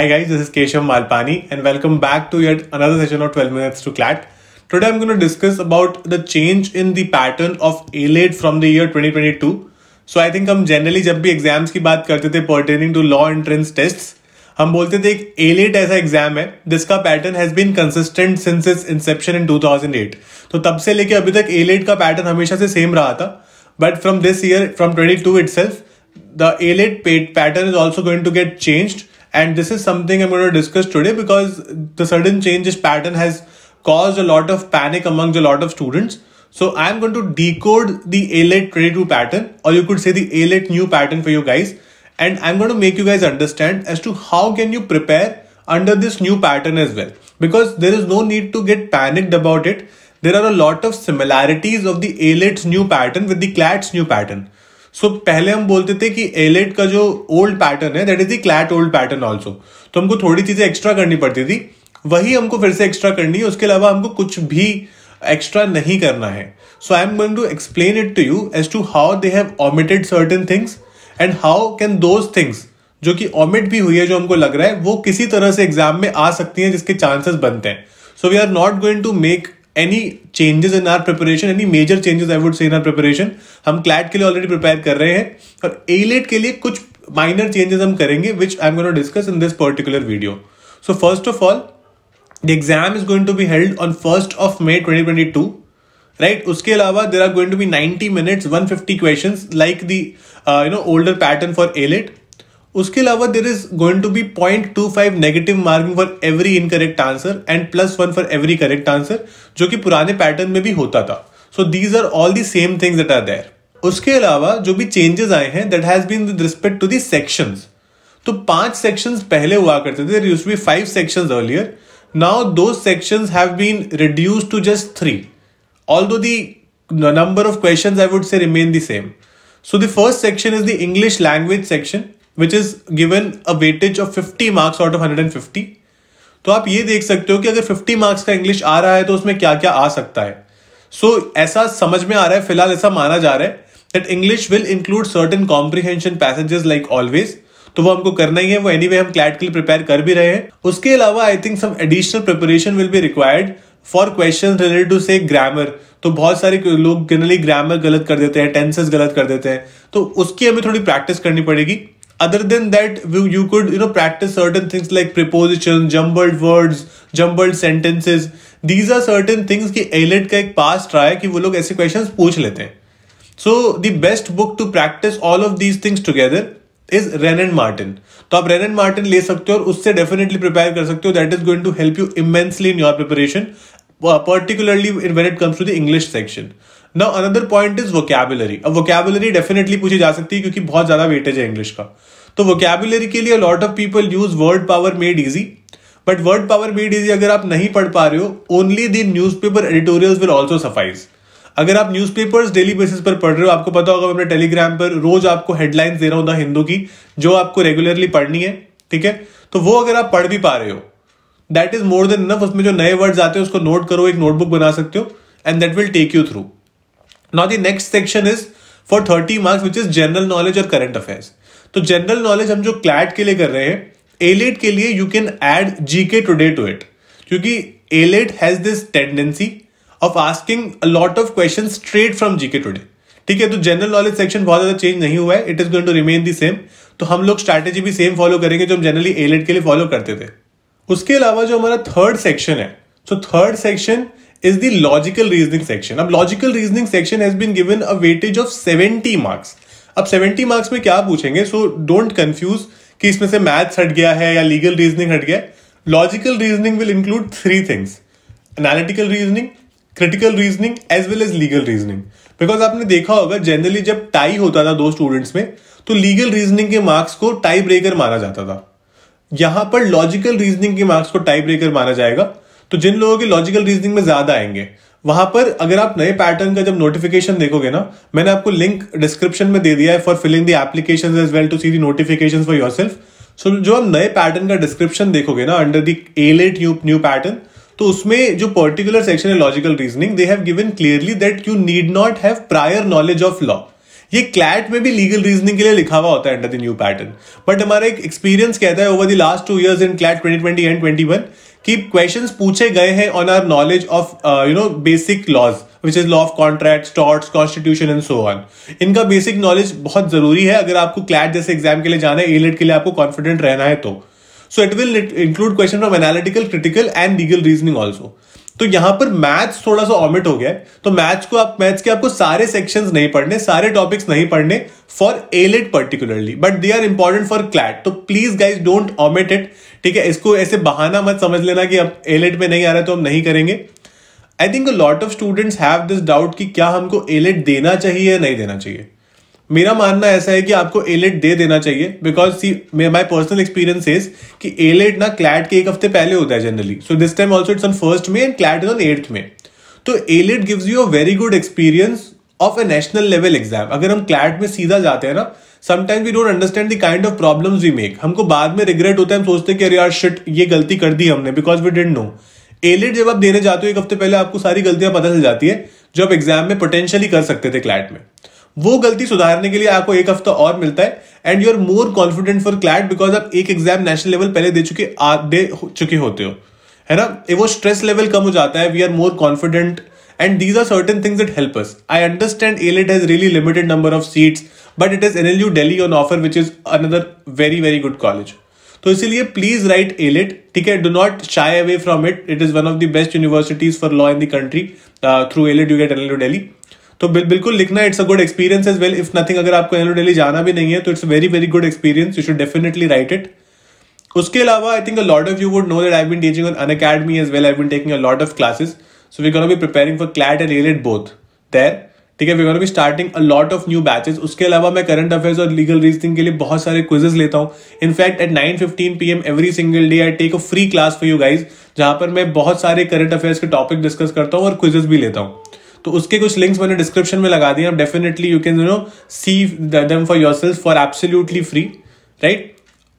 Hi guys, this is Keshav Malpani and welcome back to yet another session of 12 Minutes to CLAT. Today I'm going to discuss about the change in the pattern of ALAID from the year 2022. So I think हम generally when we exams की बात pertaining to law entrance tests, we बोलते थे एक ALAID ऐसा exam है जिसका pattern has been consistent since its inception in 2008. So तब से लेके अभी ALAID का pattern हमेशा से same रहा था. But from this year, from 22 itself, the ALAID pattern is also going to get changed and this is something I'm going to discuss today because the sudden changes pattern has caused a lot of panic amongst a lot of students. So I'm going to decode the ALET 22 pattern or you could say the ALET new pattern for you guys. And I'm going to make you guys understand as to how can you prepare under this new pattern as well. Because there is no need to get panicked about it. There are a lot of similarities of the ALET's new pattern with the CLAT's new pattern. So so, पहले हम बोलते थे कि AILET e का जो old pattern है that is the CLAT old pattern also तो हमको थोड़ी चीज़ें एक्स्ट्रा करनी पड़ती थी वही हमको फिर से एक्स्ट्रा करनी है उसके अलावा हमको कुछ भी एक्स्ट्रा नहीं करना है so I am going to explain it to you as to how they have omitted certain things and how can those things जो कि ऑमिट भी हुई है जो हमको लग रहा है वो किसी तरह से एग्जाम में आ सकती है जिसके चांसेस बनते हैं so we are not going to make any changes in our preparation any major changes I would say in our preparation. हम क्लैट के लिए ऑलरेडी प्रिपेयर कर रहे हैं और एलेट e के लिए कुछ माइनर चेंजेस हम करेंगे which I am gonna discuss in this particular video so first of all the exam is going to be held on first of May twenty twenty two right उसके अलावा there are going to be ninety minutes one fifty question like do no older pattern for AILET उसके अलावा there is going to be point two five negative marking for every incorrect answer and plus one for every correct answer जो कि पुराने pattern में भी होता था so these are all the same things that are there उसके अलावा जो भी चेंजेस आए हैं that has been with respect to the section तो पांच सेक्शन पहले हुआ करते थे used be five section earlier now those section have been reduce to just three although the number of question I would say remain the same so the first section is the English language section which is given a weightage of fifty marks out of 150 तो आप ये देख सकते हो कि अगर fifty marks का English आ रहा है तो उसमें क्या क्या आ सकता है सो so, ऐसा समझ में आ रहा है फिलहाल ऐसा माना जा रहा है that English will include certain comprehension passages like always तो वो हमको करना ही है वो एनी anyway, हम क्लैट के लिए प्रिपेयर कर भी रहे हैं उसके अलावा I think some additional preparation will be required for question related to say grammar तो बहुत सारे लोग जनरली ग्रामर गलत कर देते हैं टेंसेस गलत कर देते हैं तो उसकी हमें थोड़ी प्रैक्टिस करनी पड़ेगी other than that you could you know practice certain things like prepositions jumbled words jumbled sentences these are certain things कि एलेट का एक पास्ट रहा है कि वो लोग ऐसे क्वेश्चंस पूछ लेते हैं so the best book to practise all of these things together is Wren and Martin तो आप रेन एंड मार्टिन ले सकते हो और उससे डेफिनेटली प्रिपेयर कर सकते हो that is going to help you immensely in your preparation particularly when it comes to the English section. Now another point is vocabulary अब वोकैबुलरी डेफिनेटली पूछी जा सकती है क्योंकि बहुत ज्यादा वेटेज है इंग्लिश का तो वोकैबुलरी के लिए lot of people use word power made easy but word power made easy अगर आप नहीं पढ़ पा रहे हो only the newspaper editorial will also suffice अगर आप न्यूज डेली बेसिस पर पढ़ रहे हो आपको पता होगा मैं अपने टेलीग्राम पर रोज आपको हेडलाइन दे रहा हूं द हिंदू की जो आपको रेगुलरली पढ़नी है ठीक है तो वो अगर आप पढ़ भी पा रहे हो that is more than enough उसमें जो नए वर्ड्स आते हैं उसको नोट करो एक नोटबुक बना सकते हो and that will take you through Now the next section is for 30 marks which is general knowledge और current affairs. तो general knowledge हम जो क्लैट के लिए कर रहे हैं एलेट के लिए you can add G K today to it क्योंकि AILET has this tendency of asking lot of question straight from GK today ठीक है तो जनरल नॉलेज सेक्शन बहुत ज्यादा चेंज नहीं हुआ है it is going to remain the same तो हम लोग स्ट्रैटेजी भी सेम फॉलो करेंगे जो हम जनरली एलेट के लिए फॉलो करते थे उसके अलावा जो हमारा थर्ड सेक्शन है so third section is the logical reasoning section. अब logical reasoning section has been given a weightage of 70 marks. अब 70 marks में क्या पूछेंगे सो डोंट कंफ्यूज कि इसमें से मैथ्स हट गया है या लीगल रीजनिंग हट गया logical reasoning will include three things analytical reasoning critical reasoning as well as legal reasoning because आपने देखा होगा जनरली जब टाई होता था दो स्टूडेंट्स में तो लीगल रीजनिंग के मार्क्स को टाई ब्रेकर माना जाता था यहां पर लॉजिकल रीजनिंग के मार्क्स को टाई ब्रेकर माना जाएगा तो जिन लोगों की लॉजिकल रीजनिंग में ज्यादा आएंगे वहां पर अगर आप नए पैटर्न का जब नोटिफिकेशन देखोगे ना मैंने आपको लिंक डिस्क्रिप्शन में दे दिया है for filling the application as well to see the notification for yourself so जो आप नए पैटर्न का डिस्क्रिप्शन देखोगे ना under the AILET you new pattern तो उसमें जो पर्टिकुलर सेक्शन है logical reasoning they have given clearly that you need not have prior knowledge of law ये क्लैट में भी लीगल रीजनिंग के लिए लिखा हुआ होता है under the new pattern but हमारा एक एक्सपीरियंस कहता है over the last two years in CLAT 2020 and 21 कि क्वेश्चन पूछे गए हैं on our knowledge of you know basic laws which is law of contract torts constitution and so on इनका बेसिक नॉलेज बहुत जरूरी है अगर आपको क्लैट जैसे एग्जाम के लिए जाना है एलेट e के लिए आपको कॉन्फिडेंट रहना है तो so it will include question from analytical critical and legal reasoning also तो यहाँ पर मैथ्स थोड़ा सा ऑमिट हो गया तो मैथ्स को आप मैथ्स के आपको सारे सेक्शन नहीं पढ़ने सारे टॉपिक्स नहीं पढ़ने for AILET particularly but they are important for CLAT तो please guys don't omit it ठीक है इसको ऐसे बहाना मत समझ लेना कि अब एलेट e में नहीं आ रहा तो हम नहीं करेंगे I think lot of students have this doubt कि क्या हमको एलेट e देना चाहिए या नहीं देना चाहिए मेरा मानना ऐसा है कि आपको एलेट e दे देना चाहिए because see my personal experience is कि एलेट ना क्लैट के एक हफ्ते पहले होता है generally so this time also it's on first में and CLAT is on eighth में तो AILET gives you a very good experience of a national level exam अगर हम क्लैट में सीधा जाते हैं ना sometimes we don't understand the kind of problems we make हमको बाद में रिग्रेट होता है हम सोचते हैं कि अरे यार शिट ये गलती कर दी हमने because we don't know AILET जब आप देने जाते हो एक हफ्ते पहले आपको सारी गलतियां पता चल जाती है जो आप एग्जाम में पोटेंशियली कर सकते थे क्लैट में वो गलती सुधारने के लिए आपको एक हफ्ता और मिलता है and you are more confident for CLAT because आप एक एग्जाम नेशनल लेवल पहले दे चुके दे चुके होते हो है ना वो स्ट्रेस लेवल कम हो जाता है we are more confident and these are certain things it help us I understand AILET has really limited number of seats but it is N L U Delhi on offer which is another very very good college तो इसीलिए please write AILET ठीक है do not shy away from it it is one of the best universities for law in the country through AILET you get an L U Delhi तो बिल्कुल लिखना it's a good experience as well if nothing अगर आपको L Delhi जाना भी नहीं है तो it's very very good experience you should definitely write it उसके अलावा I think a lot of you would know that I been teaching on Unacademy as well I been taking a lot of classes so we can be preparing for CLAT and AILET both देर ठीक है we be starting a lot of new batches उसके अलावा मैं current affairs और legal reasoning के लिए बहुत सारे क्विजेस लेता हूँ in fact at nine fifteen P M every single day I take a free class for you guys जहां पर मैं बहुत सारे करंट अफेयर्स के टॉपिक डिस्कस करता हूँ और क्विजेज भी लेता हूँ तो उसके कुछ लिंक्स मैंने डिस्क्रिप्शन में लगा दिए definitely you can you know see them for your for absolutely free right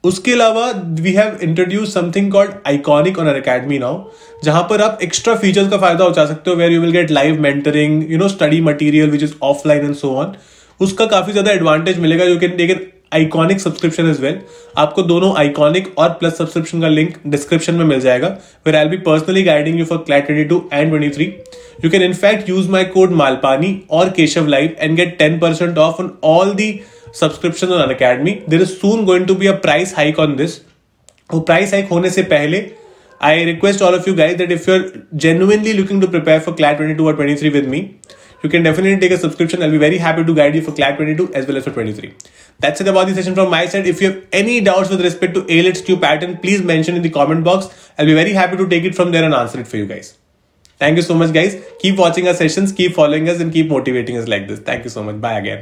उसके अलावा we have introduce something called iconic Unacademy now जहां पर आप एक्स्ट्रा फीचर्स का फायदा उठा सकते हो where you will get live mentoring you know study material which is offline and so on उसका काफी ज्यादा एडवांटेज मिलेगा you can take an iconic subscription as well आपको दोनों आइकॉनिक और प्लस सब्सक्रिप्शन का लिंक डिस्क्रिप्शन में मिल जाएगा where I be personally guiding you for CLAT twenty two and twenty three you can in fact use my code Malpani और Keshav live and get ten percent off on all the Subscription on academy academy. There is soon going to be a price hike on this. वो price hike होने से पहले I request all of you guys that if you are genuinely looking to prepare for CLAT twenty two और you can definitely take a subscription. I'll be very happy to guide you for CLAT 22 as well as for 23. That's it about the session from my side. If you have any doubts with respect to ALITS Q pattern, please mention in the comment box. I'll be very happy to take it from there and answer it for you guys. Thank you so much, guys. Keep watching our sessions, keep following us, and keep motivating us like this. Thank you so much. Bye again.